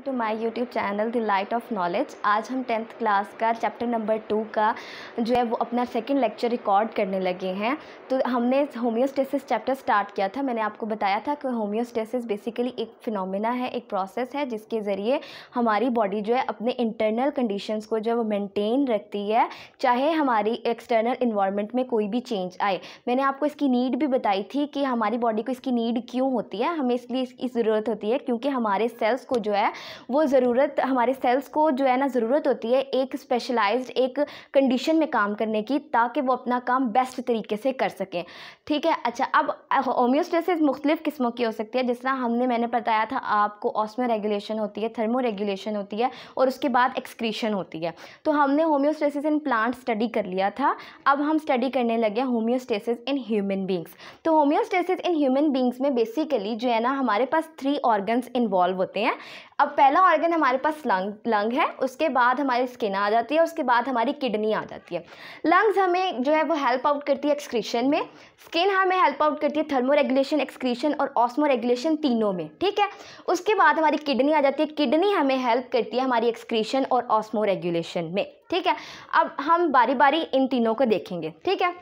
welcome to my YouTube channel the light of knowledge आज हम tenth class का chapter number two का जो है वो अपना सेकंड लेक्चर रिकॉर्ड करने लगे हैं तो हमने होम्योस्टेसिस चैप्टर स्टार्ट किया था मैंने आपको बताया था कि होम्योस्टेसिस बेसिकली एक फिनोमेना है एक प्रोसेस है जिसके ज़रिए हमारी बॉडी जो है अपने इंटरनल कंडीशंस को जो है वो मेनटेन रखती है चाहे हमारी एक्सटर्नल इन्वायरमेंट में कोई भी चेंज आए मैंने आपको इसकी नीड भी बताई थी कि हमारी बॉडी को इसकी नीड क्यों होती है हमें इसलिए इसकी ज़रूरत होती है क्योंकि हमारे सेल्स को जो है वो ज़रूरत हमारे सेल्स को जो है ना ज़रूरत होती है एक स्पेशलाइज्ड एक कंडीशन में काम करने की ताकि वो अपना काम बेस्ट तरीके से कर सकें ठीक है अच्छा अब होम्योस्टेसिस मुख्तलिफ़ किस्मों की हो सकती है जिस तरह हमने मैंने बताया था आपको ऑस्मो रेगुलेशन होती है थर्मो रेगुलेशन होती है और उसके बाद एक्सक्रीशन होती है तो हमने होम्योस्टेसिस इन प्लांट स्टडी कर लिया था अब हम स्टडी करने लगे होम्योस्टेसिस इन ह्यूमन बींग्स तो होम्योस्टेसिस इन ह्यूमन बींग्स में बेसिकली जो है ना हमारे पास थ्री ऑर्गन्स इन्वॉल्व होते हैं अब पहला ऑर्गन हमारे पास लंग लंग है उसके बाद हमारी स्किन आ जाती है उसके बाद हमारी किडनी आ जाती है लंग्स हमें जो है वो हेल्प आउट करती है एक्सक्रीशन में स्किन हमें हेल्प आउट करती है थर्मो रेगुलेशन एक्सक्रीशन और ऑस्मो रेगुलेशन तीनों में ठीक है उसके बाद हमारी किडनी आ जाती है किडनी हमें हेल्प करती है हमारी एक्सक्रीशन और ऑस्मो रेगुलेशन में ठीक है अब हम बारी बारी इन तीनों को देखेंगे ठीक है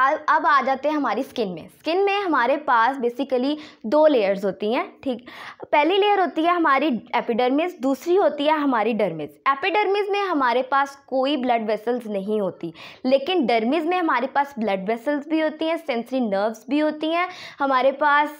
अब आ जाते हैं हमारी स्किन में स्किन में हमारे पास बेसिकली दो लेयर्स होती हैं ठीक पहली लेयर होती है हमारी एपिडर्मिस दूसरी होती है हमारी डर्मिस एपिडर्मिस में हमारे पास कोई ब्लड वेसल्स नहीं होती लेकिन डर्मिस में हमारे पास ब्लड वेसल्स भी होती हैं सेंसरी नर्व्स भी होती हैं हमारे पास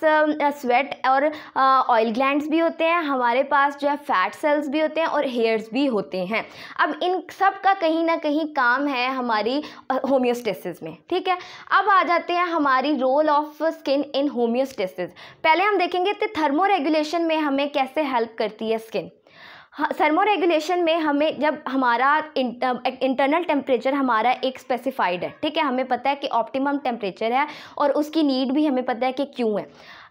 स्वेट और ऑयल ग्लैंड भी होते हैं हमारे पास जो है फैट सेल्स भी होते हैं और हेयर्स भी होते हैं अब इन सब का कहीं ना कहीं काम है हमारी होम्योस्टेसिस में ठीक है अब आ जाते हैं हमारी role of skin in homeostasis पहले हम देखेंगे कि थर्मो रेगुलेशन में हमें कैसे हेल्प करती है स्किन थर्मो रेगुलेशन में हमें जब हमारा इंटरनल टेम्परेचर हमारा एक स्पेसिफाइड है ठीक है हमें पता है कि ऑप्टिमम टेम्परेचर है और उसकी नीड भी हमें पता है कि क्यों है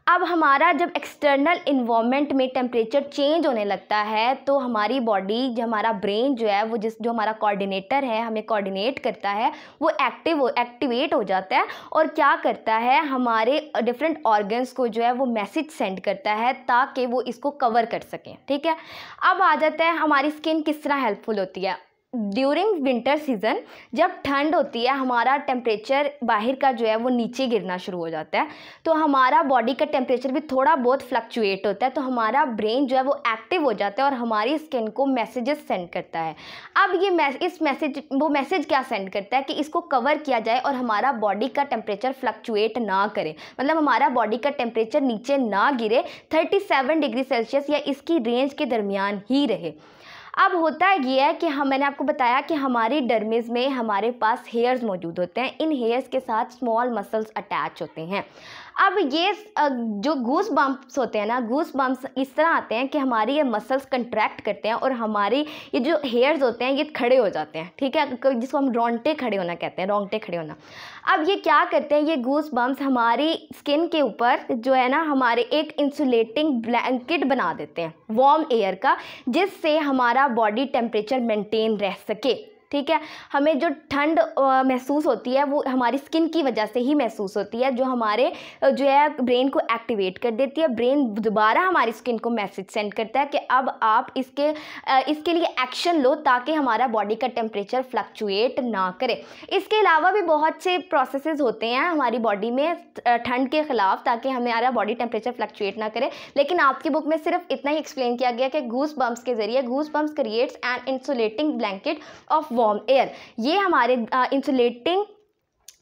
अब हमारा जब एक्सटर्नल इन्वामेंट में टेम्परेचर चेंज होने लगता है तो हमारी बॉडी जो हमारा ब्रेन जो है वो जिस जो हमारा कोऑर्डिनेटर है हमें कोऑर्डिनेट करता है वो एक्टिव हो एक्टिवेट हो जाता है और क्या करता है हमारे डिफरेंट ऑर्गन्स को जो है वो मैसेज सेंड करता है ताकि वो इसको कवर कर सकें ठीक है अब आ जाता है हमारी स्किन किस तरह हेल्पफुल होती है ड्यूरिंग विंटर सीज़न जब ठंड होती है हमारा टेम्परेचर बाहर का जो है वो नीचे गिरना शुरू हो जाता है तो हमारा बॉडी का टेम्परेचर भी थोड़ा बहुत फ्लक्चुएट होता है तो हमारा ब्रेन जो है वो एक्टिव हो जाता है और हमारी स्किन को मैसेजेस सेंड करता है अब ये मैस, इस मैसेज वो मैसेज क्या सेंड करता है कि इसको कवर किया जाए और हमारा बॉडी का टेम्परेचर फ्लक्चुएट ना करे मतलब हमारा बॉडी का टेम्परेचर नीचे ना गिरे थर्टी डिग्री सेल्सियस या इसकी रेंज के दरमियान ही रहे अब होता यह है कि हम मैंने आपको बताया कि हमारी डर्मिज में हमारे पास हेयर्स मौजूद होते हैं इन हेयर्स के साथ स्मॉल मसल्स अटैच होते हैं अब ये जो घूस बम्प्स होते हैं ना घूस बम्प्स इस तरह आते हैं कि हमारी ये मसल्स कंट्रैक्ट करते हैं और हमारी ये जो हेयर्स होते हैं ये खड़े हो जाते हैं ठीक है जिसको हम रोंगटे खड़े होना कहते हैं रोंगटे खड़े होना अब ये क्या करते हैं ये घूस बम्प्स हमारी स्किन के ऊपर जो है ना हमारे एक इंसुलेटिंग ब्लैंकेट बना देते हैं वार्म एयर का जिससे हमारा बॉडी टेम्परेचर मेंटेन रह सके ठीक है हमें जो ठंड महसूस होती है वो हमारी स्किन की वजह से ही महसूस होती है जो हमारे जो है ब्रेन को एक्टिवेट कर देती है ब्रेन दोबारा हमारी स्किन को मैसेज सेंड करता है कि अब आप इसके इसके लिए एक्शन लो ताकि हमारा बॉडी का टेम्परेचर फ्लक्चुएट ना करे इसके अलावा भी बहुत से प्रोसेस होते हैं हमारी बॉडी में ठंड के ख़िलाफ़ ताकि हमारा बॉडी टेम्परेचर फ्लक्चुएट ना करे लेकिन आपकी बुक में सिर्फ इतना ही एक्सप्लेन किया गया कि घूस बम्प्स के ज़रिए goose bumps creates and insulating blanket of warm air ये हमारे इंसुलेटिंग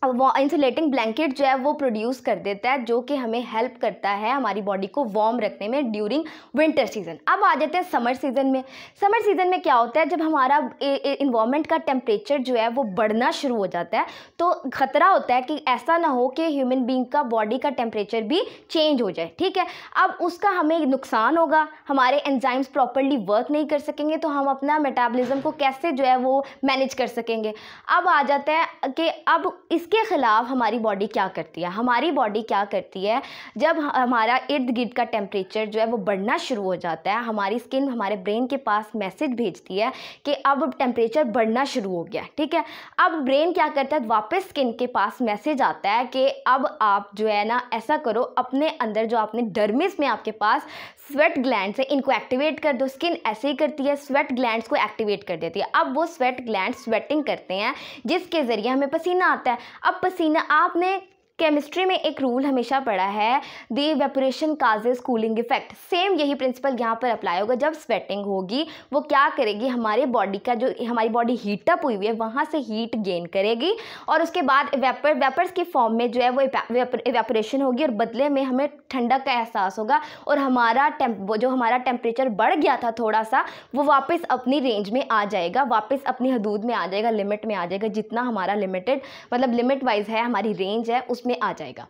इंसुलेटिंग ब्लैंकेट जो है वो प्रोड्यूस कर देता है जो कि हमें हेल्प करता है हमारी बॉडी को वार्म रखने में ड्यूरिंग विंटर सीजन अब आ जाते हैं समर सीज़न में समर सीज़न में क्या होता है जब हमारा इन्वामेंट का टेम्परेचर जो है वो बढ़ना शुरू हो जाता है तो ख़तरा होता है कि ऐसा ना हो कि ह्यूमन बींग का बॉडी का टेम्परेचर भी चेंज हो जाए ठीक है अब उसका हमें नुकसान होगा हमारे एंजाइम्स प्रॉपरली वर्क नहीं कर सकेंगे तो हम अपना मेटाबलिज्म को कैसे जो है वो मैनेज कर सकेंगे अब आ जाता है कि अब इस इसके ख़िलाफ़ हमारी बॉडी क्या करती है हमारी बॉडी क्या करती है जब हमारा इर्द गिर्द का टेम्परेचर जो है वो बढ़ना शुरू हो जाता है हमारी स्किन हमारे ब्रेन के पास मैसेज भेजती है कि अब टेम्परेचर बढ़ना शुरू हो गया ठीक है अब ब्रेन क्या करता है वापस स्किन के पास मैसेज आता है कि अब आप जो है ना ऐसा करो अपने अंदर जो आपने डर्मिस में आपके पास स्वेट ग्लैंड है इनको एक्टिवेट कर दो स्किन ऐसे ही करती है स्वेट ग्लैंड्स को एक्टिवेट कर देती है अब वो स्वेट ग्लैंड स्वेटिंग करते हैं जिसके ज़रिए हमें पसीना आता है अब पसीना आपने केमिस्ट्री में एक रूल हमेशा पड़ा है the evaporation causes cooling effect same यही प्रिंसिपल यहाँ पर अप्लाई होगा जब स्वेटिंग होगी वो क्या करेगी हमारे बॉडी का जो हमारी बॉडी हीटअप हुई हुई है वहाँ से हीट गेन करेगी और उसके बाद वेपर वेपर्स के फॉर्म में जो है वो वेपोरेशन होगी और बदले में हमें ठंडक का एहसास होगा और हमारा जो हमारा टेम्परेचर बढ़ गया था थोड़ा सा वो वापस अपनी रेंज में आ जाएगा वापस अपनी हदूद में आ जाएगा लिमिट में आ जाएगा जितना हमारा लिमिटेड मतलब लिमिट वाइज है हमारी रेंज है उस में आ जाएगा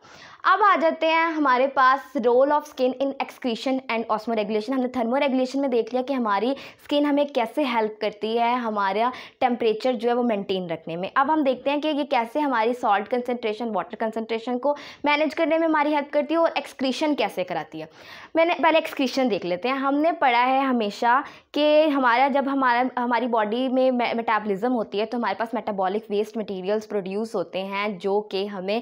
अब आ जाते हैं हमारे पास role of skin in excretion and osmoregulation हमने थर्मो रेगुलेशन में देख लिया कि हमारी स्किन हमें कैसे हेल्प करती है हमारा टेम्परेचर जो है वो मेंटेन रखने में अब हम देखते हैं कि ये कैसे हमारी सॉल्ट कंसनट्रेशन वाटर कंसनट्रेशन को मैनेज करने में हमारी हेल्प करती है और एक्सक्रीशन कैसे कराती है मैंने पहले एक्सक्रीशन देख लेते हैं हमने पढ़ा है हमेशा कि हमारा जब हमारा हमारी बॉडी में मेटाबॉलिज्म होती है तो हमारे पास मेटाबॉलिक वेस्ट मटेरियल्स प्रोड्यूस होते हैं जो कि हमें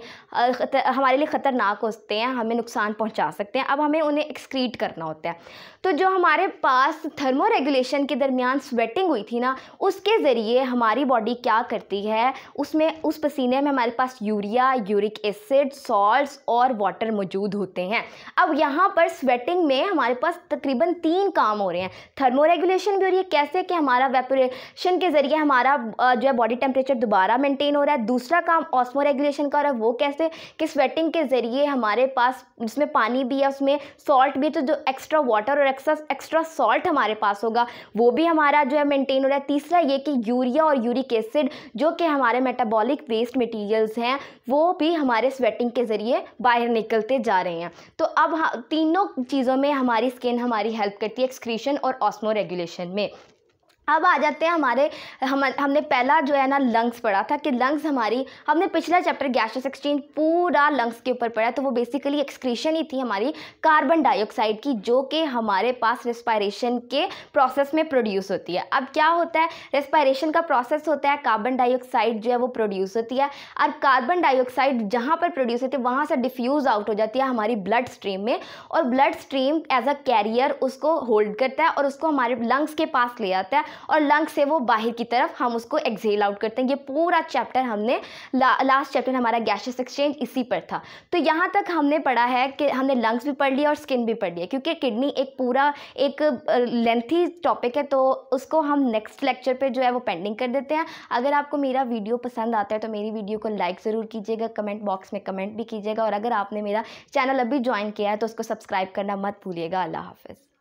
हमारे लिए ख़तरनाक होते हैं हमें नुकसान पहुंचा सकते हैं अब हमें उन्हें एक्सक्रीट करना होता है तो जो हमारे पास थर्मो रेगुलेशन के दरमियान स्वेटिंग हुई थी ना उसके ज़रिए हमारी बॉडी क्या करती है उसमें उस पसीने में हमारे पास यूरिया यूरिक एसिड सॉल्ट और वाटर मौजूद होते हैं अब यहाँ पर स्वेटिंग में हमारे पास तकरीबन तीन काम हो रहे हैं थर्मो रेगुलेशन भी हो रही है कैसे कि हमारा वेपोरेशन के ज़रिए हमारा जो है बॉडी टेम्परेचर दोबारा मेंटेन हो रहा है दूसरा काम ऑस्मो रेगुलेशन का हो रहा है वो कैसे कि स्वेटिंग के ज़रिए हमारे पास जिसमें पानी भी है उसमें सॉल्ट भी तो जो एक्स्ट्रा वाटर और एक्स्ट्रा एक्स्ट्रा सॉल्ट हमारे पास होगा वो भी हमारा जो है मेंटेन हो रहा है तीसरा ये कि यूरिया और यूरिक एसिड जो कि हमारे मेटाबॉलिक वेस्ट मटीरियल्स हैं वो भी हमारे स्वेटिंग के ज़रिए बाहर निकलते जा रहे हैं तो अब तीनों चीज़ों में हमारी स्किन हमारी हेल्प करती है एक्सक्रीशन और ऑस्मो रेगुलेशन में अब आ जाते हैं हमारे हम हमने पहला जो है ना लंग्स पढ़ा था कि लंग्स हमारी हमने पिछला चैप्टर गैशियस एक्सचेंज पूरा लंग्स के ऊपर पढ़ा तो वो बेसिकली एक्सक्रीशन ही थी हमारी कार्बन डाइऑक्साइड की जो कि हमारे पास रेस्पायरेशन के प्रोसेस में प्रोड्यूस होती है अब क्या होता है रेस्पायरेशन का प्रोसेस होता है कार्बन डाइऑक्साइड जो है वो प्रोड्यूस होती है और कार्बन डाइऑक्साइड जहाँ पर प्रोड्यूस होती है वहाँ से डिफ्यूज़ आउट हो जाती है हमारी ब्लड स्ट्रीम में और blood stream as a carrier उसको होल्ड करता है और उसको हमारे लंग्स के पास ले आता है और लंग से वो बाहर की तरफ हम उसको एक्जेल आउट करते हैं ये पूरा चैप्टर हमने ला, लास्ट चैप्टर हमारा गैशियस एक्सचेंज इसी पर था तो यहाँ तक हमने पढ़ा है कि हमने लंग्स भी पढ़ लिया और स्किन भी पढ़ लिया क्योंकि किडनी एक पूरा एक लेंथी टॉपिक है तो उसको हम नेक्स्ट लेक्चर पर जो है वो पेंडिंग कर देते हैं अगर आपको मेरा वीडियो पसंद आता है तो मेरी वीडियो को लाइक ज़रूर कीजिएगा कमेंट बॉक्स में कमेंट भी कीजिएगा और अगर आपने मेरा चैनल अभी ज्वाइन किया है तो उसको सब्सक्राइब करना मत भूलिएगा अल्लाह हाफिज़